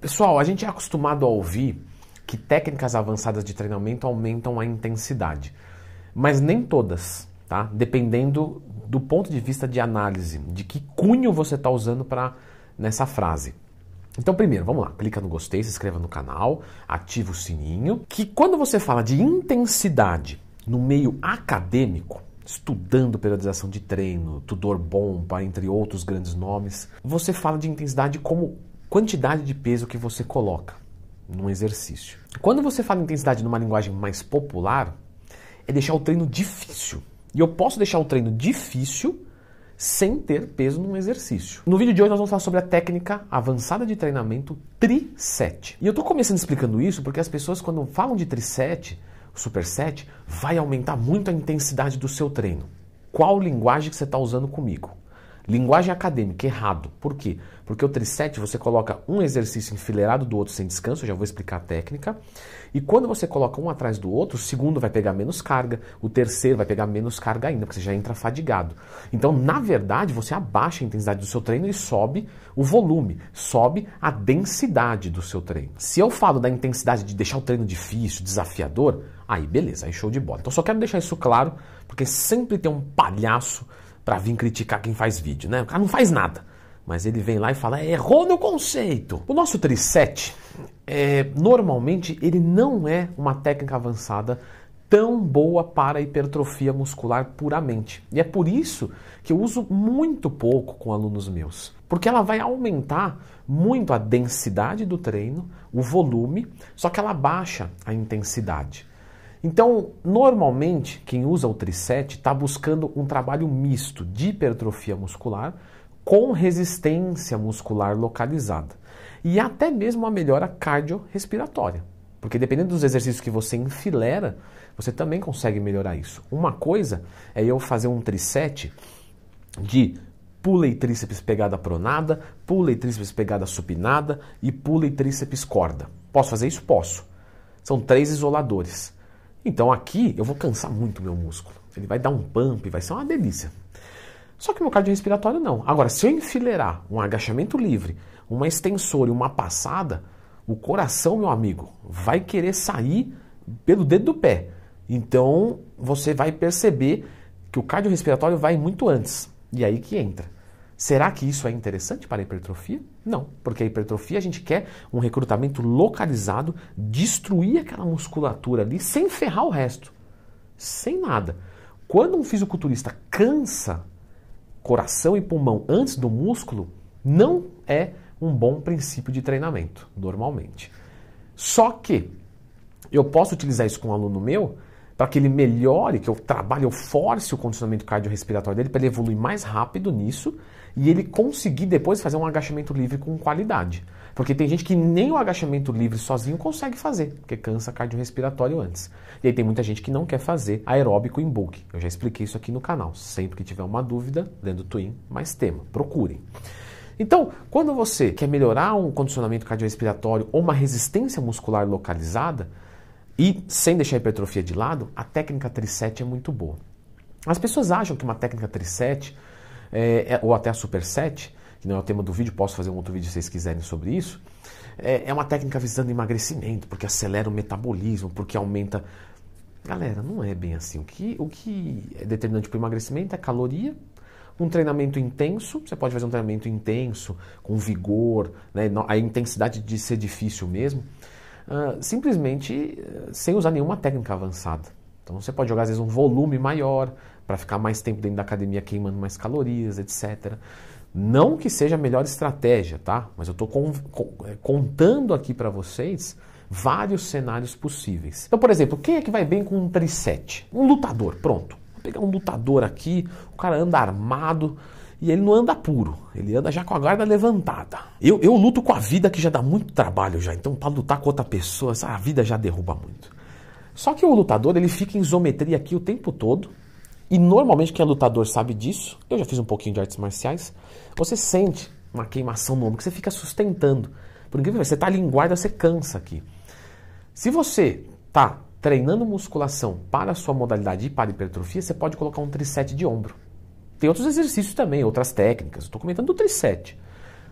Pessoal, a gente é acostumado a ouvir que técnicas avançadas de treinamento aumentam a intensidade, mas nem todas, tá? Dependendo do ponto de vista de análise, de que cunho você está usando para nessa frase. Então, primeiro, vamos lá, clica no gostei, se inscreva no canal, ativa o sininho. Que quando você fala de intensidade no meio acadêmico, estudando periodização de treino, Tudor Bomba, entre outros grandes nomes, você fala de intensidade como quantidade de peso que você coloca num exercício. Quando você fala intensidade numa linguagem mais popular, é deixar o treino difícil. E eu posso deixar o treino difícil sem ter peso num exercício. No vídeo de hoje nós vamos falar sobre a técnica avançada de treinamento tri-set. E eu estou começando explicando isso porque as pessoas quando falam de tri-set, superset, vai aumentar muito a intensidade do seu treino. Qual linguagem que você está usando comigo? Linguagem acadêmica, errado. Por quê? Porque o trisete você coloca um exercício enfileirado do outro sem descanso, eu já vou explicar a técnica. E quando você coloca um atrás do outro, o segundo vai pegar menos carga, o terceiro vai pegar menos carga ainda, porque você já entra fadigado. Então, na verdade, você abaixa a intensidade do seu treino e sobe o volume, sobe a densidade do seu treino. Se eu falo da intensidade de deixar o treino difícil, desafiador, aí beleza, aí show de bola. Então, só quero deixar isso claro, porque sempre tem um palhaço para vir criticar quem faz vídeo, né? O cara não faz nada. Mas ele vem lá e fala, é, errou no conceito. O nosso trisete, é, normalmente, ele não é uma técnica avançada tão boa para hipertrofia muscular puramente. E é por isso que eu uso muito pouco com alunos meus, porque ela vai aumentar muito a densidade do treino, o volume, só que ela baixa a intensidade. Então, normalmente, quem usa o tricep está buscando um trabalho misto de hipertrofia muscular com resistência muscular localizada e até mesmo uma melhora cardiorrespiratória. Porque dependendo dos exercícios que você enfilera, você também consegue melhorar isso. Uma coisa é eu fazer um tricep de pula e tríceps pegada pronada, pula e tríceps pegada supinada e pula e tríceps corda. Posso fazer isso? Posso. São três isoladores. Então aqui eu vou cansar muito meu músculo. Ele vai dar um pump, vai ser uma delícia. Só que meu respiratório não. Agora, se eu enfileirar um agachamento livre, uma extensora e uma passada, o coração, meu amigo, vai querer sair pelo dedo do pé. Então você vai perceber que o cardio respiratório vai muito antes. E aí que entra. Será que isso é interessante para a hipertrofia? Não, porque a hipertrofia a gente quer um recrutamento localizado, destruir aquela musculatura ali sem ferrar o resto, sem nada. Quando um fisiculturista cansa coração e pulmão antes do músculo, não é um bom princípio de treinamento, normalmente. Só que eu posso utilizar isso com um aluno meu para que ele melhore, que eu trabalhe, eu force o condicionamento cardiorrespiratório dele para ele evoluir mais rápido nisso e ele conseguir depois fazer um agachamento livre com qualidade. Porque tem gente que nem o agachamento livre sozinho consegue fazer, porque cansa cardiorrespiratório antes. E aí tem muita gente que não quer fazer aeróbico em bulk. Eu já expliquei isso aqui no canal. Sempre que tiver uma dúvida, dentro do Twin, mais tema, procurem. Então, quando você quer melhorar um condicionamento cardiorrespiratório ou uma resistência muscular localizada, e sem deixar a hipertrofia de lado, a técnica trisete é muito boa. As pessoas acham que uma técnica trisete é, é, ou até a superset, que não é o tema do vídeo, posso fazer um outro vídeo se vocês quiserem sobre isso, é, é uma técnica visando emagrecimento, porque acelera o metabolismo, porque aumenta Galera, não é bem assim. O que, o que é determinante para o emagrecimento é caloria, um treinamento intenso. Você pode fazer um treinamento intenso, com vigor, né? a intensidade de ser difícil mesmo. Ah, simplesmente eh, sem usar nenhuma técnica avançada. Então você pode jogar às vezes um volume maior para ficar mais tempo dentro da academia queimando mais calorias, etc. Não que seja a melhor estratégia, tá? Mas eu estou eh, contando aqui para vocês vários cenários possíveis. Então, por exemplo, quem é que vai bem com um tricete? Um lutador, pronto. Vou pegar um lutador aqui, o cara anda armado, e ele não anda puro, ele anda já com a guarda levantada. Eu, eu luto com a vida que já dá muito trabalho já, então para lutar com outra pessoa, a vida já derruba muito. Só que o lutador, ele fica em isometria aqui o tempo todo, e normalmente quem é lutador sabe disso, eu já fiz um pouquinho de artes marciais, você sente uma queimação no ombro, que você fica sustentando. Por incrível que você está ali em guarda, você cansa aqui. Se você está treinando musculação para a sua modalidade e para hipertrofia, você pode colocar um trisete de ombro. Tem outros exercícios também, outras técnicas. Estou comentando do trisete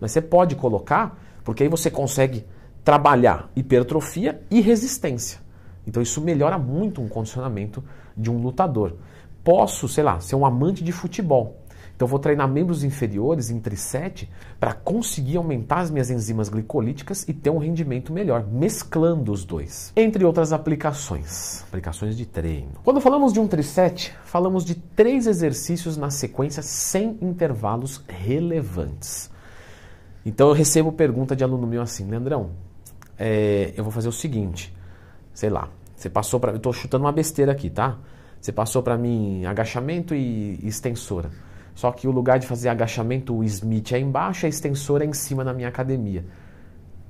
Mas você pode colocar, porque aí você consegue trabalhar hipertrofia e resistência. Então isso melhora muito um condicionamento de um lutador. Posso, sei lá, ser um amante de futebol. Então vou treinar membros inferiores entre 7 para conseguir aumentar as minhas enzimas glicolíticas e ter um rendimento melhor, mesclando os dois. Entre outras aplicações, aplicações de treino. Quando falamos de um trisete, falamos de três exercícios na sequência sem intervalos relevantes. Então eu recebo pergunta de aluno meu assim, Leandrão, é, eu vou fazer o seguinte, sei lá, você passou para, eu estou chutando uma besteira aqui, tá? Você passou para mim agachamento e extensora. Só que o lugar de fazer agachamento, o Smith é embaixo, a extensora é em cima na minha academia.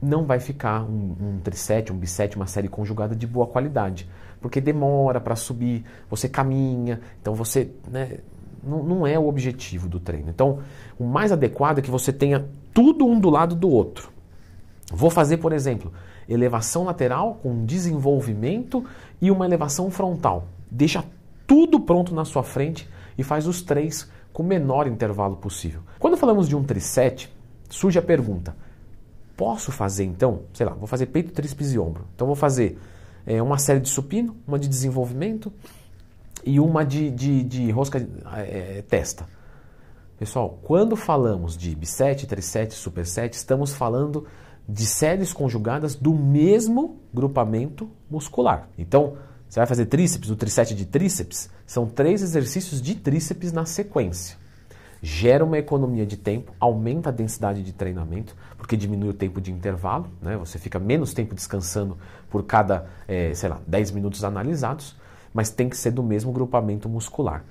Não vai ficar um, um trisete, um bisete, uma série conjugada de boa qualidade. Porque demora para subir, você caminha, então você. Né, não, não é o objetivo do treino. Então, o mais adequado é que você tenha tudo um do lado do outro. Vou fazer, por exemplo, elevação lateral com desenvolvimento e uma elevação frontal. Deixa tudo pronto na sua frente e faz os três com o menor intervalo possível. Quando falamos de um trisete, surge a pergunta: posso fazer então? Sei lá, vou fazer peito, tríceps e ombro. Então vou fazer é, uma série de supino, uma de desenvolvimento e uma de, de, de rosca é, testa. Pessoal, quando falamos de bisete, trisete, supersete, estamos falando de séries conjugadas do mesmo grupamento muscular. Então, você vai fazer tríceps, o trisete de tríceps, são três exercícios de tríceps na sequência. Gera uma economia de tempo, aumenta a densidade de treinamento, porque diminui o tempo de intervalo, né? você fica menos tempo descansando por cada, é, sei lá, 10 minutos analisados, mas tem que ser do mesmo grupamento muscular.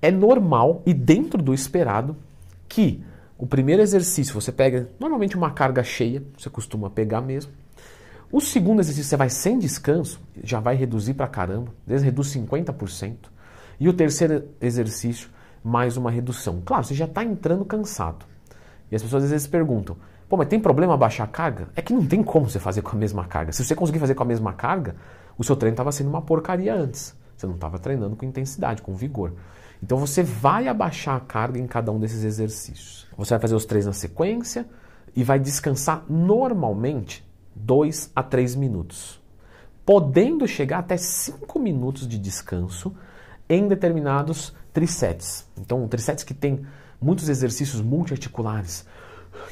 É normal e dentro do esperado que o primeiro exercício você pega normalmente uma carga cheia, você costuma pegar mesmo, o segundo exercício você vai sem descanso, já vai reduzir para caramba, às vezes reduz 50%. E o terceiro exercício, mais uma redução. Claro, você já está entrando cansado. E as pessoas às vezes perguntam: pô, mas tem problema baixar a carga? É que não tem como você fazer com a mesma carga. Se você conseguir fazer com a mesma carga, o seu treino estava sendo uma porcaria antes. Você não estava treinando com intensidade, com vigor. Então você vai abaixar a carga em cada um desses exercícios. Você vai fazer os três na sequência e vai descansar normalmente 2 a 3 minutos, podendo chegar até 5 minutos de descanso em determinados trisets. Então, trisets que tem muitos exercícios multiarticulares,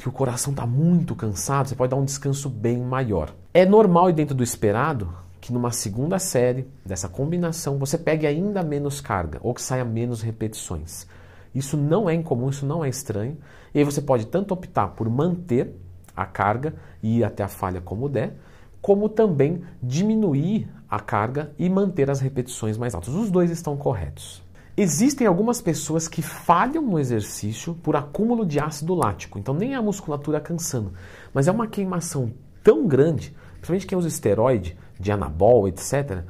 que o coração está muito cansado, você pode dar um descanso bem maior. É normal e dentro do esperado que numa segunda série dessa combinação você pegue ainda menos carga ou que saia menos repetições. Isso não é incomum, isso não é estranho. E aí você pode tanto optar por manter a carga e ir até a falha como der, como também diminuir a carga e manter as repetições mais altas. Os dois estão corretos. Existem algumas pessoas que falham no exercício por acúmulo de ácido lático, então nem a musculatura cansando, mas é uma queimação tão grande, principalmente quem usa esteroide, de anabol, etc.,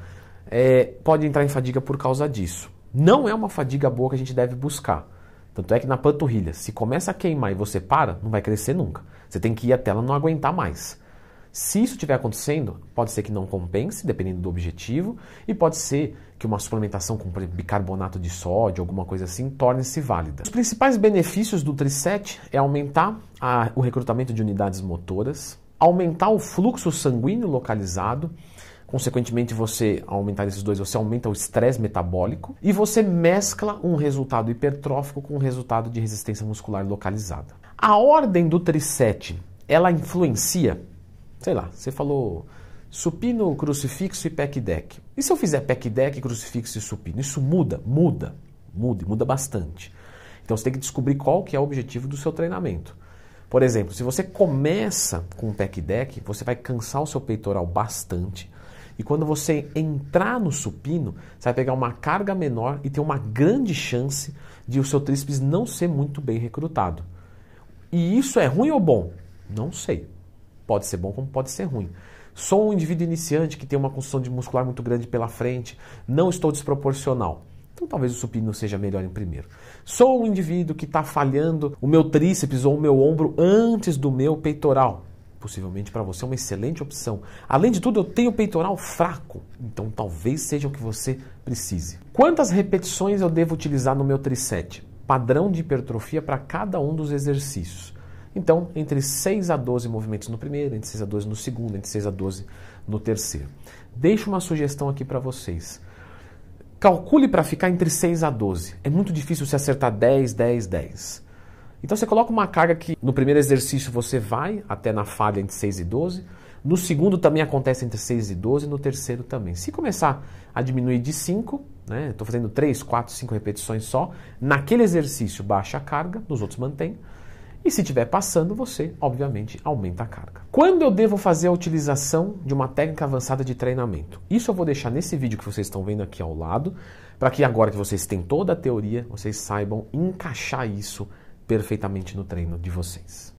é, eh, pode entrar em fadiga por causa disso. Não é uma fadiga boa que a gente deve buscar. Tanto é que na panturrilha, se começa a queimar e você para, não vai crescer nunca. Você tem que ir até ela não aguentar mais. Se isso estiver acontecendo, pode ser que não compense, dependendo do objetivo, e pode ser que uma suplementação com bicarbonato de sódio, alguma coisa assim, torne-se válida. Os principais benefícios do Triset é aumentar a, o recrutamento de unidades motoras, aumentar o fluxo sanguíneo localizado, Consequentemente, você aumentar esses dois, você aumenta o estresse metabólico e você mescla um resultado hipertrófico com um resultado de resistência muscular localizada. A ordem do trisete, ela influencia, sei lá, você falou supino, crucifixo e pec deck. E se eu fizer pec deck, crucifixo e supino? Isso muda, muda, muda, muda bastante. Então você tem que descobrir qual que é o objetivo do seu treinamento. Por exemplo, se você começa com o pec deck, você vai cansar o seu peitoral bastante, e quando você entrar no supino, você vai pegar uma carga menor e tem uma grande chance de o seu tríceps não ser muito bem recrutado. E isso é ruim ou bom? Não sei. Pode ser bom como pode ser ruim. Sou um indivíduo iniciante que tem uma construção de muscular muito grande pela frente, não estou desproporcional. Então talvez o supino seja melhor em primeiro. Sou um indivíduo que está falhando o meu tríceps ou o meu ombro antes do meu peitoral possivelmente para você é uma excelente opção. Além de tudo, eu tenho peitoral fraco, então talvez seja o que você precise. Quantas repetições eu devo utilizar no meu tricep? Padrão de hipertrofia para cada um dos exercícios. Então, entre 6 a 12 movimentos no primeiro, entre 6 a 12 no segundo, entre 6 a 12 no terceiro. Deixo uma sugestão aqui para vocês. Calcule para ficar entre 6 a 12. É muito difícil se acertar 10, 10, 10. Então você coloca uma carga que no primeiro exercício você vai até na falha entre 6 e 12, no segundo também acontece entre 6 e 12, no terceiro também. Se começar a diminuir de 5, né, estou fazendo 3, 4, 5 repetições só, naquele exercício baixa a carga, nos outros mantém. E se estiver passando, você obviamente aumenta a carga. Quando eu devo fazer a utilização de uma técnica avançada de treinamento? Isso eu vou deixar nesse vídeo que vocês estão vendo aqui ao lado, para que agora que vocês têm toda a teoria, vocês saibam encaixar isso perfeitamente no treino de vocês.